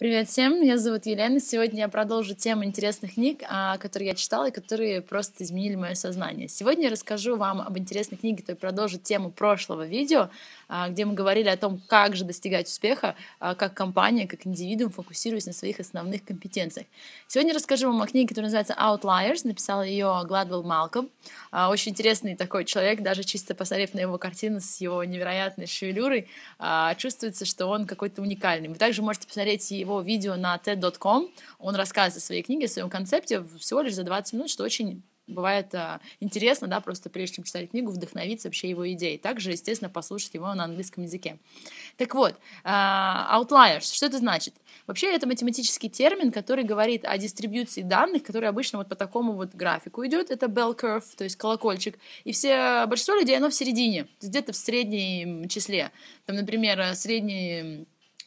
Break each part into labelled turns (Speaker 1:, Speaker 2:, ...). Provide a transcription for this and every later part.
Speaker 1: Привет всем, меня зовут Елена. Сегодня я продолжу тему интересных книг, а, которые я читала и которые просто изменили мое сознание. Сегодня я расскажу вам об интересной книге, то есть продолжу тему прошлого видео, а, где мы говорили о том, как же достигать успеха, а, как компания, как индивидуум, фокусируясь на своих основных компетенциях. Сегодня расскажу вам о книге, которая называется Outliers, написала ее Гладвелл Малком. Очень интересный такой человек, даже чисто посмотрев на его картину с его невероятной шевелюрой, чувствуется, что он какой-то уникальный. Вы также можете посмотреть его его видео на TED.com. Он рассказывает о своей книге, о своем концепте всего лишь за 20 минут, что очень бывает а, интересно, да, просто прежде чем читать книгу, вдохновиться вообще его идеей. Также, естественно, послушать его на английском языке. Так вот, а, outliers, что это значит? Вообще, это математический термин, который говорит о дистрибьюции данных, который обычно вот по такому вот графику идет. Это bell curve, то есть колокольчик. И все, большинство людей, оно в середине, где-то в среднем числе. Там, например, средний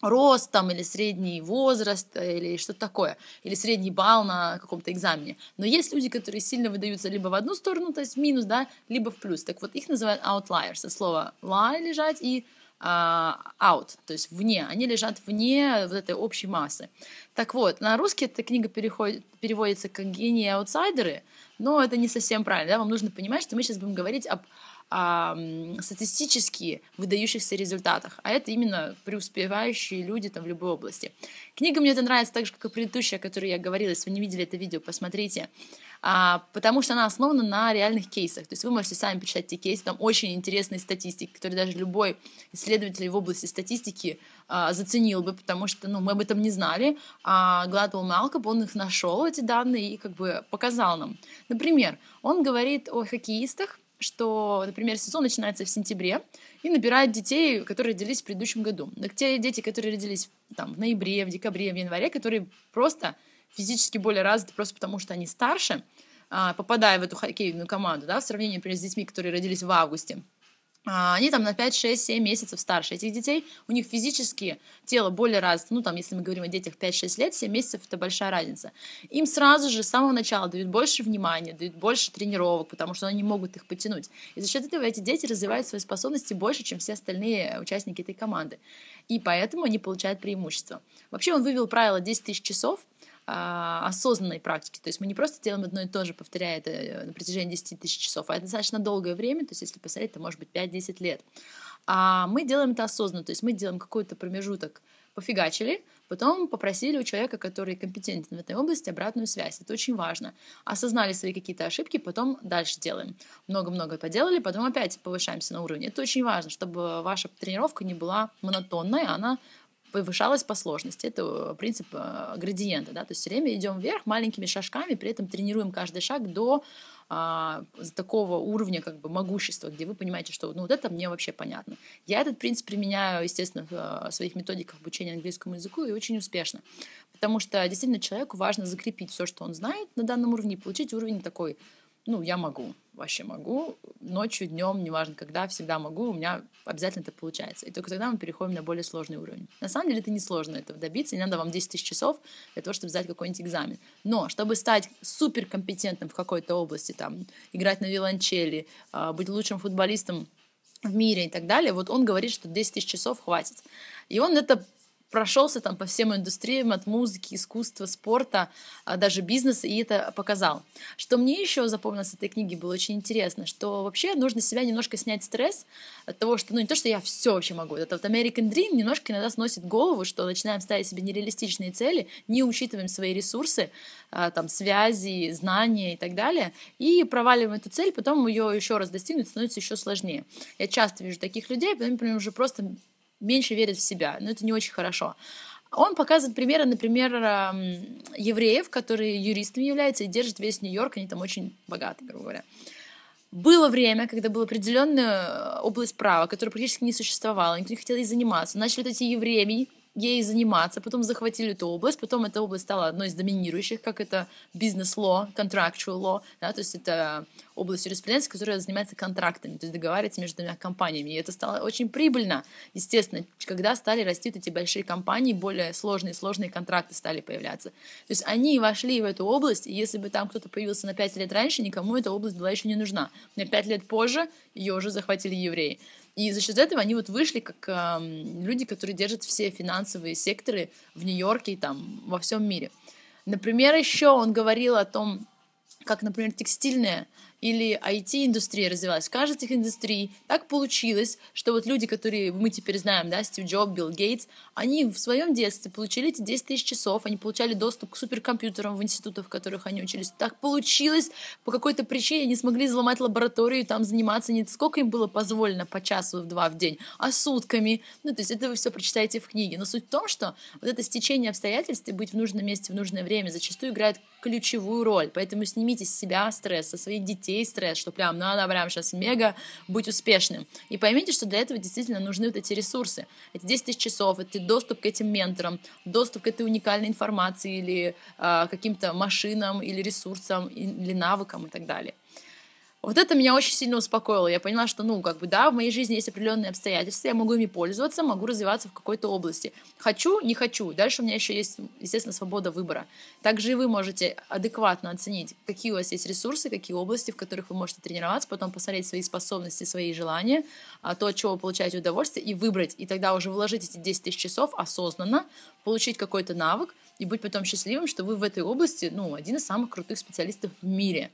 Speaker 1: ростом или средний возраст или что-то такое, или средний балл на каком-то экзамене. Но есть люди, которые сильно выдаются либо в одну сторону, то есть в минус, да, либо в плюс. Так вот, их называют outliers, от слова lie лежать и а, out, то есть вне, они лежат вне вот этой общей массы. Так вот, на русский эта книга переходит, переводится как «Гении аутсайдеры», но это не совсем правильно, да? вам нужно понимать, что мы сейчас будем говорить об а, статистически выдающихся результатах, а это именно преуспевающие люди там в любой области. Книга мне это нравится так же, как и предыдущая, о которой я говорила. Если вы не видели это видео, посмотрите, а, потому что она основана на реальных кейсах. То есть вы можете сами почитать эти кейсы, там очень интересные статистики, которые даже любой исследователь в области статистики а, заценил бы, потому что ну, мы об этом не знали, а Гладуэлл Малкоп, он их нашел, эти данные, и как бы показал нам. Например, он говорит о хоккеистах, что, например, сезон начинается в сентябре и набирает детей, которые родились в предыдущем году. Так те дети, которые родились там в ноябре, в декабре, в январе, которые просто физически более развиты просто потому, что они старше, а, попадая в эту хоккейную команду, да, в сравнении, например, с детьми, которые родились в августе, а, они там на 5, 6, 7 месяцев старше этих детей, у них физически тело более развито, ну там, если мы говорим о детях 5-6 лет, 7 месяцев это большая разница. Им сразу же с самого начала дают больше внимания, дают больше тренировок, потому что они могут их потянуть. И за счет этого эти дети развивают свои способности больше, чем все остальные участники этой команды и поэтому они получают преимущество. Вообще он вывел правило 10 тысяч часов, а, осознанной практики. То есть мы не просто делаем одно и то же, повторяя это э, на протяжении 10 тысяч часов, а это достаточно долгое время, то есть если посмотреть, это может быть 5-10 лет. А мы делаем это осознанно, то есть мы делаем какой-то промежуток пофигачили, потом попросили у человека, который компетентен в этой области, обратную связь. Это очень важно. Осознали свои какие-то ошибки, потом дальше делаем. Много-много поделали, потом опять повышаемся на уровень, Это очень важно, чтобы ваша тренировка не была монотонной, она повышалась по сложности. Это э, принцип э, градиента, да, то есть все время идем вверх маленькими шажками, при этом тренируем каждый шаг до а, такого уровня как бы могущества, где вы понимаете, что ну, вот это мне вообще понятно. Я этот принцип применяю, естественно, в а, своих методиках обучения английскому языку и очень успешно. Потому что действительно человеку важно закрепить все, что он знает на данном уровне, и получить уровень такой ну, я могу, вообще могу, ночью, днем, неважно когда, всегда могу, у меня обязательно это получается. И только тогда мы переходим на более сложный уровень. На самом деле это несложно этого добиться, не надо вам 10 тысяч часов для того, чтобы сдать какой-нибудь экзамен. Но чтобы стать суперкомпетентным в какой-то области, там, играть на виолончели, а, быть лучшим футболистом в мире и так далее, вот он говорит, что 10 тысяч часов хватит. И он это прошелся там по всем индустриям, от музыки, искусства, спорта, а, даже бизнеса, и это показал. Что мне еще запомнилось с этой книги было очень интересно, что вообще нужно себя немножко снять стресс от того, что, ну не то, что я все вообще могу, это вот American Dream немножко иногда сносит голову, что начинаем ставить себе нереалистичные цели, не учитываем свои ресурсы, а, там, связи, знания и так далее, и проваливаем эту цель, потом ее еще раз достигнуть становится еще сложнее. Я часто вижу таких людей, а потом, например, уже просто меньше верят в себя, но это не очень хорошо. Он показывает примеры, например, эм, евреев, которые юристами являются и держат весь Нью-Йорк, они там очень богаты, грубо говоря. Было время, когда была определенная э, область права, которая практически не существовала, никто не хотел ей заниматься. Начали вот эти евреи ей заниматься, потом захватили эту область, потом эта область стала одной из доминирующих, как это бизнес-ло, contractual law, да, то есть это область юриспруденции, которая занимается контрактами, то есть договаривается между двумя компаниями. И это стало очень прибыльно, естественно, когда стали расти эти большие компании, более сложные, сложные контракты стали появляться. То есть они вошли в эту область, и если бы там кто-то появился на 5 лет раньше, никому эта область была еще не нужна. На 5 лет позже ее уже захватили евреи. И за счет этого они вот вышли как э, люди, которые держат все финансовые секторы в Нью-Йорке и там во всем мире. Например, еще он говорил о том, как, например, текстильная или IT-индустрия развивалась. Каждой из этих индустрий так получилось, что вот люди, которые мы теперь знаем, да, Стив Джоб, Билл Гейтс, они в своем детстве получили эти 10 тысяч часов, они получали доступ к суперкомпьютерам в институтах, в которых они учились. Так получилось, по какой-то причине они смогли взломать лабораторию, там заниматься не сколько им было позволено по часу в два в день, а сутками. Ну, то есть это вы все прочитаете в книге. Но суть в том, что вот это стечение обстоятельств и быть в нужном месте в нужное время зачастую играет ключевую роль. Поэтому снимите с себя стресс, со своих детей, окей стресс, что прям ну, надо прям сейчас мега быть успешным. И поймите, что для этого действительно нужны вот эти ресурсы. Эти 10 тысяч часов, это доступ к этим менторам, доступ к этой уникальной информации или э, каким-то машинам или ресурсам или навыкам и так далее. Вот это меня очень сильно успокоило. Я поняла, что, ну, как бы, да, в моей жизни есть определенные обстоятельства, я могу ими пользоваться, могу развиваться в какой-то области. Хочу, не хочу. Дальше у меня еще есть, естественно, свобода выбора. Также и вы можете адекватно оценить, какие у вас есть ресурсы, какие области, в которых вы можете тренироваться, потом посмотреть свои способности, свои желания, а, то, от чего вы получаете удовольствие, и выбрать. И тогда уже вложить эти 10 тысяч часов осознанно, получить какой-то навык и быть потом счастливым, что вы в этой области, ну, один из самых крутых специалистов в мире.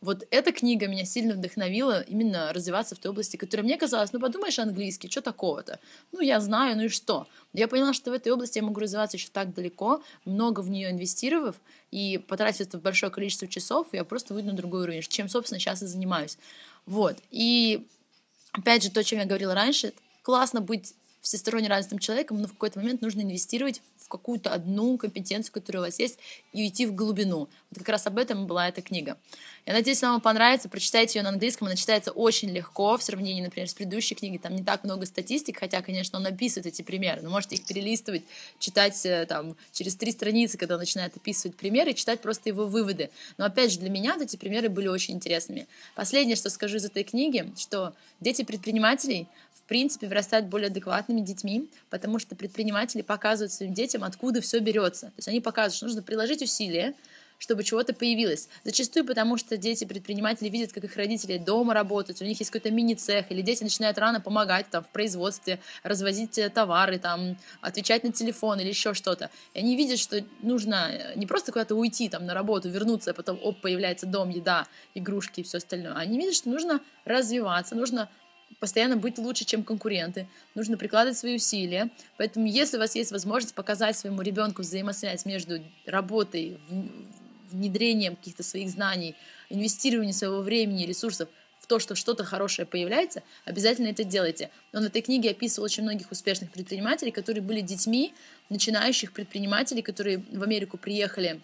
Speaker 1: Вот эта книга меня сильно вдохновила именно развиваться в той области, которая мне казалась, ну подумаешь, английский, что такого-то? Ну я знаю, ну и что? Я поняла, что в этой области я могу развиваться еще так далеко, много в нее инвестировав, и потратив это большое количество часов, я просто выйду на другой уровень, чем, собственно, сейчас и занимаюсь. Вот. И опять же, то, о чем я говорила раньше, классно быть всесторонне разным человеком, но в какой-то момент нужно инвестировать в какую-то одну компетенцию, которая у вас есть, и уйти в глубину. Вот как раз об этом была эта книга. Я надеюсь, она вам понравится. Прочитайте ее на английском. Она читается очень легко в сравнении, например, с предыдущей книгой. Там не так много статистик, хотя, конечно, он описывает эти примеры. Но можете их перелистывать, читать э, там через три страницы, когда он начинает описывать примеры, и читать просто его выводы. Но, опять же, для меня вот эти примеры были очень интересными. Последнее, что скажу из этой книги, что дети предпринимателей в принципе вырастают более адекватными детьми, потому что предприниматели показывают своим детям, откуда все берется. То есть они показывают, что нужно приложить усилия, чтобы чего-то появилось. Зачастую потому, что дети-предприниматели видят, как их родители дома работают, у них есть какой-то мини-цех, или дети начинают рано помогать там в производстве, развозить э, товары, там, отвечать на телефон или еще что-то. И они видят, что нужно э, не просто куда-то уйти там на работу, вернуться, а потом, оп, появляется дом, еда, игрушки и все остальное. Они видят, что нужно развиваться, нужно постоянно быть лучше, чем конкуренты. Нужно прикладывать свои усилия. Поэтому, если у вас есть возможность показать своему ребенку взаимосвязь между работой внедрением каких-то своих знаний, инвестированием своего времени, ресурсов в то, что что-то хорошее появляется, обязательно это делайте. Он в этой книге описывал очень многих успешных предпринимателей, которые были детьми начинающих предпринимателей, которые в Америку приехали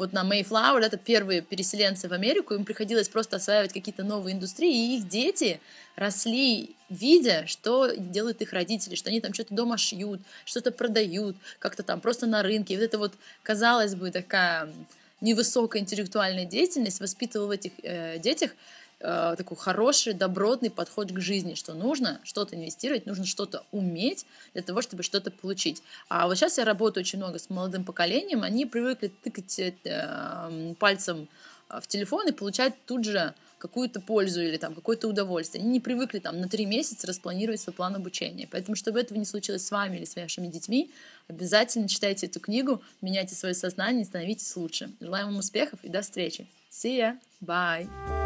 Speaker 1: вот на Mayflower, это первые переселенцы в Америку, им приходилось просто осваивать какие-то новые индустрии, и их дети росли, видя, что делают их родители, что они там что-то дома шьют, что-то продают, как-то там просто на рынке. И вот это вот, казалось бы, такая невысокая интеллектуальная деятельность воспитывала в этих э, детях э, такой хороший, добротный подход к жизни, что нужно что-то инвестировать, нужно что-то уметь для того, чтобы что-то получить. А вот сейчас я работаю очень много с молодым поколением, они привыкли тыкать э, эм, пальцем э, в телефон и получать тут же какую-то пользу или там какое-то удовольствие. Они не привыкли там на три месяца распланировать свой план обучения. Поэтому, чтобы этого не случилось с вами или с вашими детьми, обязательно читайте эту книгу, меняйте свое сознание и становитесь лучше. Желаем вам успехов и до встречи. See ya! Bye!